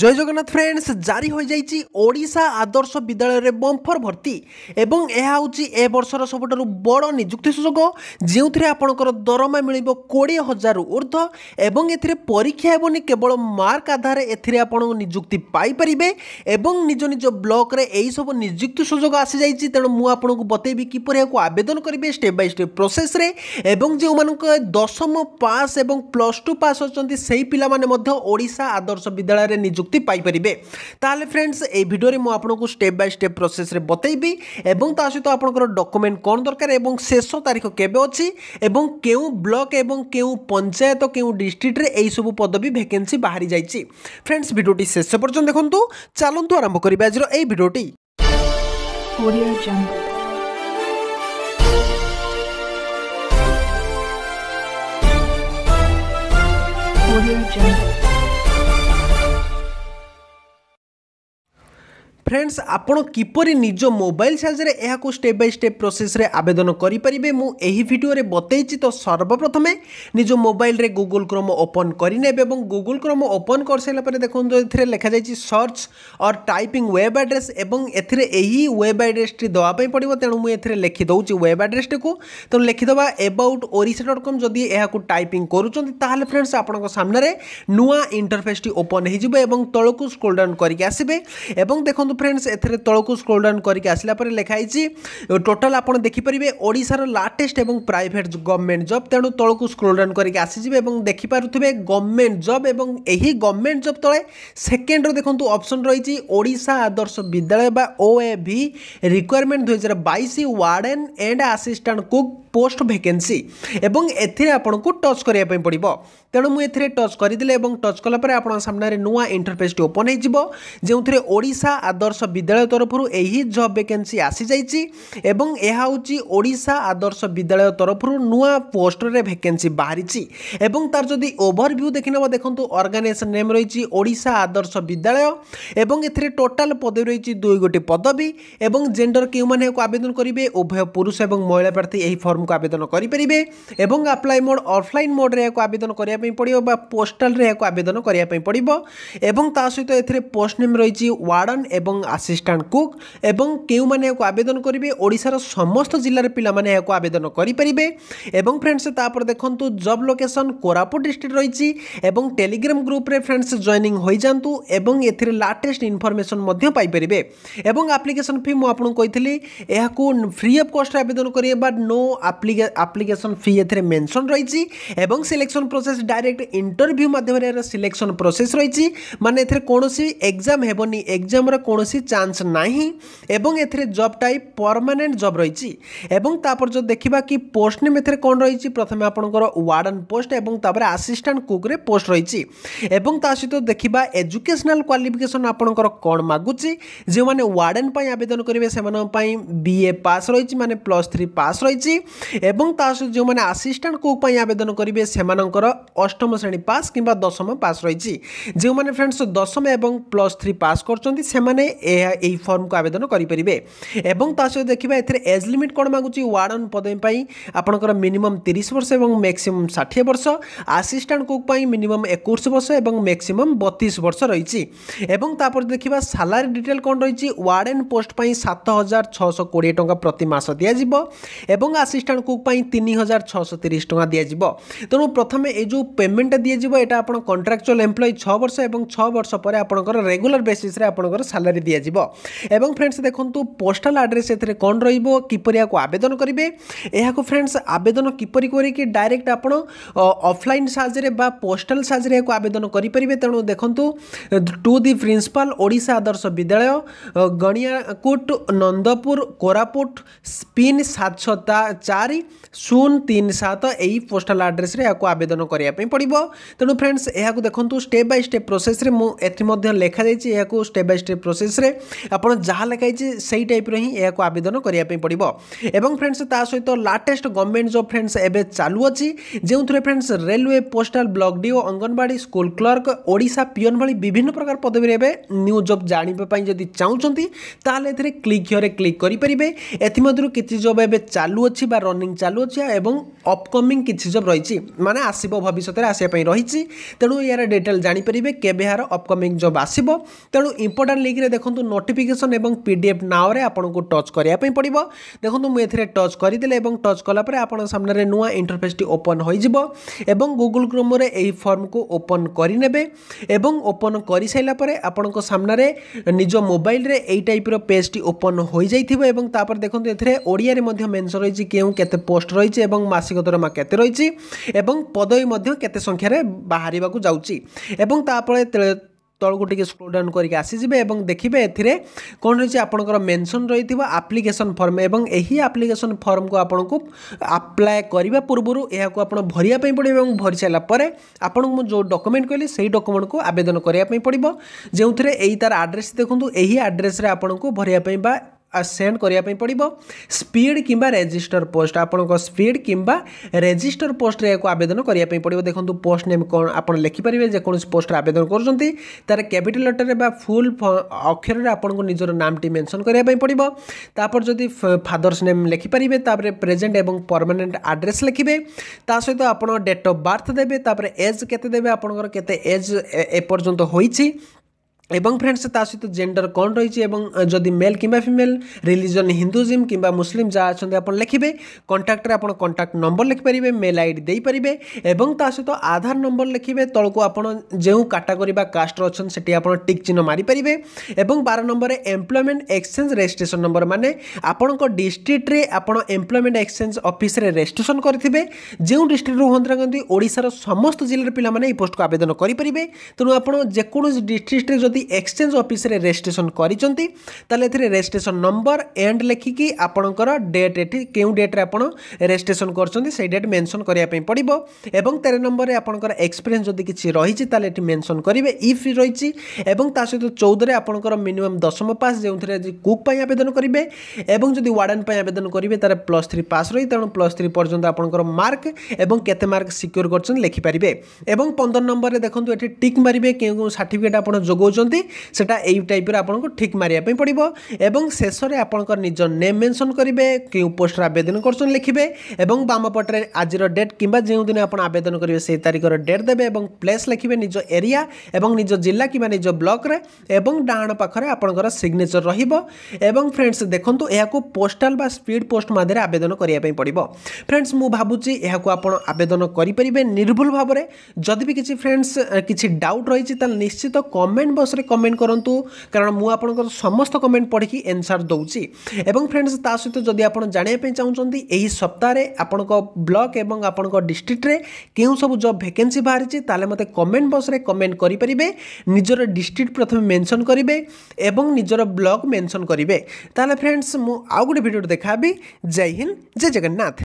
জয় Jagannath friends জারি হয়ে যাইছি ওড়িশা আদর্শ বিদ্যালয়ের বম্ফর ভর্তি এবং ଏହା ହେଉଛି ଏ ବର୍ଷର ସବୁଠାରୁ ବଡ଼ ନିଯୁକ୍ତି ସୁଯୋଗ ଯେଉଁଥିରେ ଆପଣଙ୍କର ଦରମା ମିଳିବ କୋଡ଼ିଏ ହଜାରରୁ ଉର୍ଦ୍ଧ୍ୱ ଏବଂ ଏଥିରେ ପରୀକ୍ଷା ହେବନି କେବଳ ମାର୍କ ଆଧାରରେ ଏଥିରେ ଆପଣ ନିଯୁକ୍ତି ପାଇପାରିବେ ଏବଂ ନିଜ ନିଜ ବ୍ଲକରେ ଏହିସବୁ ନିଯୁକ୍ତି ସୁଯୋଗ ଆସିଯାଇଛି ତେଣୁ ମୁଁ ଆପଣଙ୍କୁ ବତେଇବି କିପରି ଏହାକୁ ଆବେଦନ କରିବେ ଷ୍ଟେପ୍ ବାଇ ଷ୍ଟେପ୍ ପ୍ରୋସେସ୍ରେ ଏବଂ ଯେଉଁମାନଙ୍କ ଦଶମ ପାସ୍ ଏବଂ ପ୍ଲସ୍ ଟୁ ପାସ୍ ଅଛନ୍ତି ସେହି ପିଲାମାନେ ମଧ୍ୟ ଓଡ଼ିଶା ଆଦର୍ଶ ବିଦ୍ୟାଳୟରେ ନିଯୁକ୍ତି ପାଇପାରିବେ ତାହେଲେ ଫ୍ରେଣ୍ଡସ୍ এই ভিডিওরে মু আপনার স্টেপ বাই স্টেপ প্রোসেসে বতাইবি এবং তা সহ আপনার ডকুমেন্ট কম দরকার এবং শেষ তারিখ কেবে অছি এবং কেউ ব্লক এবং কেউ পঞ্চায়েত কেউ ডিস্ট্রিক্টরে এইসব পদবী ভ্যাকেন্সি বাহারি যাই ফ্রেন্ডস ভিডিওটি শেষ পর্যন্ত দেখুন চালু আরম্ভ করা আজর এই ভিডিওটি Audio Jungle. Audio Jungle. Friends আপনার কিপর নিজ মোবাইল সাহায্যে এখন স্টেপ বাই স্টেপ প্রোসেসে আবেদন করে পারে মু এই ভিডিওরে বতাইছি তো সর্বপ্রথমে নিজ মোবাইলে গুগল ক্রোম ওপন করে নেবে এবং গুগল ক্রোম ওপন করে সারা পরে দেখুন এতে লেখা যাই search or typing web address এবং এতে এই ওয়েব আড্রেসটি দেওয়া পড়ব তেমন মু এতে লেখি দেছি ওয়েব আড্রেসটি তেমন লিখিদেবা এবাউট ওড়িশা ডট কম যদি এখন টাইপিং করছেন তাহলে ফ্রেন্ডস আপনার সামনে নূয়া ইন্টরফেসটি ওপন হয়ে যাব এবং তলকু স্ক্রোল ডাউন করি আসবে এবং দেখুন ফ্রেন্ডস এতে তলকু স্ক্রোল ডাউন করি আসলা পরে লেখা হয়েছি টোটাল আপনার দেখিপারে ওড়শার লাটেস্ট এবং প্রাইভেট গভর্নমেন্ট জব তেমন তলকু স্ক্রোল ডাউন করি আসিযোগ এবং দেখিপারে গভর্নমেন্ট জব এবং এই গভর্নমেন্ট জব তলে সেকেন্ডর দেখুন অপসন রয়েছে ওড়শা আদর্শ বিদ্যালয় বা ও এ ভি রিকোয়ারমেন্ট দুই হাজার বাইশ warden and assistant cook post vacancy এবং এতে আপনার টচ করা পড়ব তেমন মু এতে টচ করেদেলে এবং টচ কলাপরে আপনার সামনে নূয়া ইন্টরফেসটি ওপন হয়ে যাব যে ওড়শা আদর্শ ଆଦର୍ଶ ବିଦ୍ୟାଳୟ ତରଫରୁ ଏହି ଜବ୍ ଭେକେନ୍ସି ଆସିଯାଇଛି ଏବଂ ଏହା ହେଉଛି ଓଡ଼ିଶା ଆଦର୍ଶ ବିଦ୍ୟାଳୟ ତରଫରୁ ନୂଆ ପୋଷ୍ଟରେ ଭେକେନ୍ସି ବାହାରିଛି ଏବଂ ତାର ଯଦି ଓଭରଭ୍ୟୁ ଦେଖିନେବା ଦେଖନ୍ତୁ ଅର୍ଗାନାଇଜେସନ୍ ନେମ୍ ରହିଛି ଓଡ଼ିଶା ଆଦର୍ଶ ବିଦ୍ୟାଳୟ ଏବଂ ଏଥିରେ ଟୋଟାଲ୍ ପଦବୀ ରହିଛି ଦୁଇ ଗୋଟି ପଦବୀ ଏବଂ ଜେଣ୍ଡର କେଉଁମାନେ ଏହାକୁ ଆବେଦନ କରିବେ ଉଭୟ ପୁରୁଷ ଏବଂ ମହିଳା ପ୍ରାର୍ଥୀ ଏହି ଫର୍ମକୁ ଆବେଦନ କରିପାରିବେ ଏବଂ ଆପ୍ଲାଏ ମୋଡ଼ ଅଫ୍ଲାଇନ୍ ମୋଡ଼ରେ ଏହାକୁ ଆବେଦନ କରିବା ପାଇଁ ପଡ଼ିବ ବା ପୋଷ୍ଟାଲରେ ଏହାକୁ ଆବେଦନ କରିବା ପାଇଁ ପଡ଼ିବ ଏବଂ ତା ସହିତ ଏଥିରେ ପୋଷ୍ଟ ନେମ୍ ରହିଛି ୱାର୍ଡ଼ନ୍ ଏବଂ ଆସିଷ୍ଟାଣ୍ଟ କୁକ୍ ଏବଂ କେଉଁମାନେ ଏହାକୁ ଆବେଦନ କରିବେ ଓଡ଼ିଶାର ସମସ୍ତ ଜିଲ୍ଲାର ପିଲାମାନେ ଏହାକୁ ଆବେଦନ କରିପାରିବେ ଏବଂ ଫ୍ରେଣ୍ଡସ୍ ତାପରେ ଦେଖନ୍ତୁ ଜବ୍ ଲୋକେସନ୍ କୋରାପୁଟ ଡିଷ୍ଟ୍ରିକ୍ଟ ରହିଛି ଏବଂ ଟେଲିଗ୍ରାମ ଗ୍ରୁପ୍ରେ ଫ୍ରେଣ୍ଡସ୍ ଜଏନିଂ ହୋଇଯାଆନ୍ତୁ ଏବଂ ଏଥିରେ ଲାଟେଷ୍ଟ ଇନଫର୍ମେସନ୍ ମଧ୍ୟ ପାଇପାରିବେ ଏବଂ ଆପ୍ଲିକେସନ୍ ଫି ମୁଁ ଆପଣଙ୍କୁ କହିଥିଲି ଏହାକୁ ଫ୍ରି ଅଫ୍ କଷ୍ଟରେ ଆବେଦନ କରିବେ ବା ନୋ ଆପ୍ଲିକେସନ୍ ଫି ଏଥିରେ ମେନ୍ସନ୍ ରହିଛି ଏବଂ ସିଲେକ୍ସନ୍ ପ୍ରୋସେସ୍ ଡାଇରେକ୍ଟ ଇଣ୍ଟରଭ୍ୟୁ ମାଧ୍ୟମରେ ଏହାର ସିଲେକ୍ସନ୍ ପ୍ରୋସେସ୍ ରହିଛି ମାନେ ଏଥିରେ କୌଣସି ଏକ୍ଜାମ୍ ହେବନି ଏକ୍ଜାମ୍ର କୌଣସି কৌশি চান্স না এবং এতে জব টাইপ পরমানেন্ট জব রয়েছে এবং তাপর যদি দেখা কি পোস্ট নেম এতে কম রয়েছে প্রথমে আপনার ওয়ার্ডন পোস্ট এবং তাপরে আসিষ্টাট কুক্রে পোস্ট রয়েছে এবং তা সহ দেখা এজুকেশনাল কোয়ালিফিকেসন আপনার কম মাগুচি যে ওয়ার্ডেন আবেদন করবে সে বিএ পাস রয়েছে মানে প্লস থ্রি পাস রয়েছে এবং তা সহ যে আসিষ্টাট কুক আবেদন করবে সে অষ্টম শ্রেণী পাস কিংবা দশম পাস রয়েছে যে ফ্রেন্ডস দশম এবং প্লস থ্রি পাস করছেন সেমানে এই ଫର୍ମକୁ ଆବେଦନ କରିପାରିବେ ଏବଂ ତା ସହିତ ଦେଖିବା ଏଥିରେ ଏଜ୍ ଲିମିଟ୍ କ'ଣ ମାଗୁଛି ୱାର୍ଡ଼ନ୍ ପଦ ପାଇଁ ଆପଣଙ୍କର ମିନିମମ୍ ତିରିଶ ବର୍ଷ ଏବଂ ମ୍ୟାକ୍ସିମମ୍ ଷାଠିଏ ବର୍ଷ ଆସିଷ୍ଟାଣ୍ଟ କୁକ୍ ପାଇଁ ମିନିମମ୍ ଏକୋଇଶ ବର୍ଷ ଏବଂ ମ୍ୟାକ୍ସିମମ୍ ବତିଶ ବର୍ଷ ରହିଛି ଏବଂ ତାପରେ ଦେଖିବା ସାଲାରୀ ଡିଟେଲ୍ କ'ଣ ରହିଛି ୱାର୍ଡ଼େନ୍ ପୋଷ୍ଟ ପାଇଁ ସାତ ହଜାର ଛଅଶହ କୋଡ଼ିଏ ଟଙ୍କା ପ୍ରତି ମାସ ଦିଆଯିବ ଏବଂ ଆସିଷ୍ଟାଣ୍ଟ କୁକ୍ ପାଇଁ ତିନି ହଜାର ଛଅଶହ ତିରିଶ ଟଙ୍କା ଦିଆଯିବ ତେଣୁ ପ୍ରଥମେ ଏ ଯେଉଁ ପେମେଣ୍ଟଟା ଦିଆଯିବ ଏଇଟା ଆପଣ କଣ୍ଟ୍ରାକ୍ଚୁଆଲ୍ ଏମ୍ପ୍ଲୟି ଛଅ ବର୍ଷ ଏବଂ ଛଅ ବର୍ଷ ପରେ ଆପଣଙ୍କର ରେଗୁଲାର ବେସିସ୍ରେ ଆପଣଙ୍କର ସାଲାରୀ ମାଧ୍ୟମରେ ଦିଆଯିବ ଏବଂ ଫ୍ରେଣ୍ଡସ୍ ଦେଖନ୍ତୁ ପୋଷ୍ଟାଲ ଆଡ୍ରେସ୍ ଏଥିରେ କ'ଣ ରହିବ କିପରି ଏହାକୁ ଆବେଦନ କରିବେ ଏହାକୁ ଫ୍ରେଣ୍ଡସ୍ ଆବେଦନ କିପରି କରିକି ଡାଇରେକ୍ଟ ଆପଣ ଅଫଲାଇନ୍ ସାହାଯ୍ୟରେ ବା ପୋଷ୍ଟାଲ ସାହାଯ୍ୟରେ ଏହାକୁ ଆବେଦନ କରିପାରିବେ ତେଣୁ ଦେଖନ୍ତୁ to the principal Odisha Adarsha Vidyalaya Ganiakut Nandapur Koraput spin ସାତ ଛଅ ଚାରି ଶୂନ ତିନି ସାତ ଏହି ପୋଷ୍ଟାଲ ଆଡ୍ରେସ୍ରେ ଏହାକୁ ଆବେଦନ କରିବା ପାଇଁ ପଡ଼ିବ ତେଣୁ ଫ୍ରେଣ୍ଡସ୍ ଏହାକୁ ଦେଖନ୍ତୁ ଷ୍ଟେପ୍ ବାଇ ଷ୍ଟେପ୍ ପ୍ରୋସେସ୍ରେ ମୁଁ ଏଥି ମଧ୍ୟ ଲେଖାଯାଇଛି ଏହାକୁ ଷ୍ଟେପ୍ ବାଇ ଷ୍ଟେପ୍ ପ୍ରୋସେସ୍ ନୋଟିସ୍ରେ ଆପଣ ଯାହା ଲେଖାଇଛି ସେଇ ଟାଇପ୍ର ହିଁ ଏହାକୁ ଆବେଦନ କରିବା ପାଇଁ ପଡ଼ିବ ଏବଂ ଫ୍ରେଣ୍ଡସ୍ ତା ସହିତ ଲାଟେଷ୍ଟ ଗଭର୍ଣ୍ଣମେଣ୍ଟ ଜବ୍ ଫ୍ରେଣ୍ଡସ୍ ଏବେ ଚାଲୁଅଛି ଯେଉଁଥିରେ friends railway postal block DEO Anganwadi school clerk Odisha peon ଭଳି ବିଭିନ୍ନ ପ୍ରକାର ପଦବୀରେ ଏବେ ନ୍ୟୁ ଜବ୍ ଜାଣିବା ପାଇଁ ଯଦି ଚାହୁଁଛନ୍ତି ତାହେଲେ ଏଥିରେ କ୍ଲିକ୍ ହିଅରେ କ୍ଲିକ୍ କରିପାରିବେ ଏଥିମଧ୍ୟରୁ କିଛି ଜବ୍ ଏବେ ଚାଲୁଅଛି ବା ରନିଂ ଚାଲୁଅଛି ଏବଂ ଅପକମିଂ କିଛି ଜବ୍ ରହିଛି ମାନେ ଆସିବ ଭବିଷ୍ୟତରେ ଆସିବା ପାଇଁ ରହିଛି ତେଣୁ ଏହାର ଡିଟେଲ୍ ଜାଣିପାରିବେ କେବେ ଏହାର ଅପକମିଂ ଜବ୍ ଆସିବ ତେଣୁ ଇମ୍ପୋର୍ଟାଣ୍ଟ ଲିଗ୍ରେ ଦେଖ দেখুন নোটিফিকেসন এবং পিডিএফ নাওরে আপনার টচ করা পড়ব দেখুন মু এতে টচ করেদেলে এবং টচ কলাপরে আপনার সামনে নূয়া ইন্টরফেসটি ওপন হয়ে যাব এবং গুগল ক্রোমরে এই ফর্মকে ওপন করে নেবে এবং ওপন করে সারা পরে আপনার সামনে নিজ মোবাইলরে এই টাইপর পেজটি ওপন হয়ে যাই এবং তাপরে দেখুন এতে ওড়িয়ারে মেনশন রয়েছে কেউ কেতে পোস্ট রয়েছে এবং মাসিক দরমা কেতে রয়েছে এবং পদবী কেতে সংখ্যার বাহার যাচ্ছি এবং তাপরে তলকু টিকি স্ক্রোল ডাউন করি আসিবে এবং দেখবে এতে কোণ রয়েছে আপনার মেনশন রয়েছে আপ্লিকেসন ফর্ম এবং এই আপ্লিকেসন ফর্মক আপনার আপ্লায় করা পূর্ব আপনার ভরা পড়ে এবং ভরি সারা পরে আপনার যে ডকুমেন্ট কহিলি সেই ডকুমেন্টক আবেদন করা পড়ব যে এই তার আড্রেস দেখুন এই আড্রেসে আপনার ভরা বা ସେଣ୍ଡ କରିବା ପାଇଁ ପଡ଼ିବ ସ୍ପିଡ଼୍ କିମ୍ବା ରେଜିଷ୍ଟର ପୋଷ୍ଟ ଆପଣଙ୍କ ସ୍ପିଡ଼୍ କିମ୍ବା ରେଜିଷ୍ଟର ପୋଷ୍ଟରେ ଏହାକୁ ଆବେଦନ କରିବା ପାଇଁ ପଡ଼ିବ ଦେଖନ୍ତୁ ପୋଷ୍ଟ ନେମ୍ କ'ଣ ଆପଣ ଲେଖିପାରିବେ ଯେକୌଣସି ପୋଷ୍ଟରେ ଆବେଦନ କରୁଛନ୍ତି ତା'ର କ୍ୟାପିଟାଲ ଲେଟରରେ ବା ଫୁଲ୍ ଅକ୍ଷରରେ ଆପଣଙ୍କୁ ନିଜର ନାମଟି ମେନସନ୍ କରିବା ପାଇଁ ପଡ଼ିବ ତାପରେ ଯଦି ଫାଦର୍ସ ନେମ୍ ଲେଖିପାରିବେ ତାପରେ ପ୍ରେଜେଣ୍ଟ ଏବଂ ପରମାନେଣ୍ଟ ଆଡ୍ରେସ୍ ଲେଖିବେ ତା ସହିତ ଆପଣ ଡେଟ୍ ଅଫ୍ ବାର୍ଥ ଦେବେ ତାପରେ ଏଜ୍ କେତେ ଦେବେ ଆପଣଙ୍କର କେତେ ଏଜ୍ ଏପର୍ଯ୍ୟନ୍ତ ହୋଇଛି এবং ফ্রেন্ডস তা সহ জেন্ডর কণ রয়েছে এবং যদি মেল কিংবা ফিমেল রিলিজন হিন্দুজিম কিংবা মুসলিম যা আছেন আপনার লিখবে কন্টাক্টরে আপনার কন্টাক্ট নম্বর লিখিপারে মেল আইডি দিয়েপারে এবং তা সহ আধার নম্বর লিখবে তলক আপনার যে ক্যাটাগোরি বা কাস্টর অনেক সেটি আপনার টিক চিহ্ন মারিপারে এবং বার নম্বরে এমপ্লয়মেন্ট এক্সচেঞ্জ রেজিষ্ট্রেসন নম্বর মানে আপনার ডিস্ট্রিক্টরে আপনার এমপ্লয়মেন্ট এক্সচেঞ্জ অফিসে রেজিষ্ট্রেসন করে যে ডিস্ট্রিক্ট হুম না কিন্তু ওড়শার সমস্ত জেলার পিলা মানে এই পোস্টক আবেদন করে তেমন আপনার যেকোন ডিস্ট্রিক্টরে যদি ଯଦି ଏକ୍ସଚେଞ୍ଜ ଅଫିସରେ ରେଜିଷ୍ଟ୍ରେସନ୍ କରିଛନ୍ତି ତାହେଲେ ଏଥିରେ ରେଜିଷ୍ଟ୍ରେସନ୍ ନମ୍ବର ଏଣ୍ଡ ଲେଖିକି ଆପଣଙ୍କର ଡେଟ୍ ଏଠି କେଉଁ ଡେଟ୍ରେ ଆପଣ ରେଜିଷ୍ଟ୍ରେସନ୍ କରିଛନ୍ତି ସେଇ ଡେଟ୍ ମେନସନ୍ କରିବା ପାଇଁ ପଡ଼ିବ ଏବଂ ତେର ନମ୍ବରରେ ଆପଣଙ୍କର ଏକ୍ସପିରିଏନ୍ସ ଯଦି କିଛି ରହିଛି ତାହେଲେ ଏଠି ମେନସନ୍ କରିବେ ଇଫ୍ ରହିଛି ଏବଂ ତା ସହିତ ଚଉଦରେ ଆପଣଙ୍କର ମିନିମମ୍ ଦଶମ ପାସ୍ ଯେଉଁଥିରେ କୁକ୍ ପାଇଁ ଆବେଦନ କରିବେ ଏବଂ ଯଦି ୱାର୍ଡ଼େନ୍ ପାଇଁ ଆବେଦନ କରିବେ ତାର ପ୍ଲସ୍ থ্রি পাস রয়ে তেমন প্লস থ্রি পর্যন্ত আপনার মার্ক এবং কেতে মার্ক সিক্যোর করছেন লেখিপারে এবং পনের নম্বরের দেখুন এটি টিক মারিবে কেউ কেউ সার্টিফিকেট আপনার যোগাউন କରିଛନ୍ତି ସେଟା ଏଇ ଟାଇପ୍ର ଆପଣଙ୍କୁ ଠିକ୍ ମାରିବା ପାଇଁ ପଡ଼ିବ ଏବଂ ଶେଷରେ ଆପଣଙ୍କର ନିଜ ନେମ୍ ମେନ୍ସନ୍ କରିବେ କେଉଁ ପୋଷ୍ଟରେ ଆବେଦନ କରୁଛନ୍ତି ଲେଖିବେ ଏବଂ ବାମ ପଟରେ ଆଜିର ଡେଟ୍ କିମ୍ବା ଯେଉଁଦିନ ଆପଣ ଆବେଦନ କରିବେ ସେହି ତାରିଖର ଡେଟ୍ ଦେବେ ଏବଂ ପ୍ଲେସ୍ ଲେଖିବେ ନିଜ ଏରିଆ ଏବଂ ନିଜ ଜିଲ୍ଲା କିମ୍ବା ନିଜ ବ୍ଲକ୍ରେ ଏବଂ ଡାହାଣ ପାଖରେ ଆପଣଙ୍କର ସିଗ୍ନେଚର୍ ରହିବ ଏବଂ ଫ୍ରେଣ୍ଡସ୍ ଦେଖନ୍ତୁ ଏହାକୁ ପୋଷ୍ଟାଲ୍ ବା ସ୍ପିଡ଼୍ ପୋଷ୍ଟ ମାଧ୍ୟମରେ ଆବେଦନ କରିବା ପାଇଁ ପଡ଼ିବ ଫ୍ରେଣ୍ଡସ୍ ମୁଁ ଭାବୁଛି ଏହାକୁ ଆପଣ ଆବେଦନ କରିପାରିବେ ନିର୍ଭୁଲ ଭାବରେ ଯଦି ବି କିଛି ଫ୍ରେଣ୍ଡସ୍ କିଛି ଡାଉଟ୍ ରହିଛି ତାହେଲେ ନିଶ୍ଚିତ କମେଣ୍ଟ ବକ୍ସରେ ନିଶ୍ଚୟରେ କମେଣ୍ଟ କରନ୍ତୁ କାରଣ ମୁଁ ଆପଣଙ୍କର ସମସ୍ତ କମେଣ୍ଟ ପଢ଼ିକି ଏନ୍ସାର୍ ଦେଉଛି ଏବଂ ଫ୍ରେଣ୍ଡସ୍ ତା ସହିତ ଯଦି ଆପଣ ଜାଣିବା ପାଇଁ ଚାହୁଁଛନ୍ତି ଏହି ସପ୍ତାହରେ ଆପଣଙ୍କ ବ୍ଲକ୍ ଏବଂ ଆପଣଙ୍କ ଡିଷ୍ଟ୍ରିକ୍ଟରେ କେଉଁ ସବୁ ଜବ୍ ଭେକେନ୍ସି ବାହାରିଛି ତାହେଲେ ମୋତେ କମେଣ୍ଟ ବକ୍ସରେ କମେଣ୍ଟ କରିପାରିବେ ନିଜର ଡିଷ୍ଟ୍ରିକ୍ଟ ପ୍ରଥମେ ମେନ୍ସନ୍ କରିବେ ଏବଂ ନିଜର ବ୍ଲକ୍ ମେନ୍ସନ୍ କରିବେ ତାହେଲେ ଫ୍ରେଣ୍ଡସ୍ ମୁଁ ଆଉ ଗୋଟେ ଭିଡ଼ିଓଟେ দেখাবি ଜୟ ହିନ୍ଦ ଜୟ ଜଗନ୍ନାଥ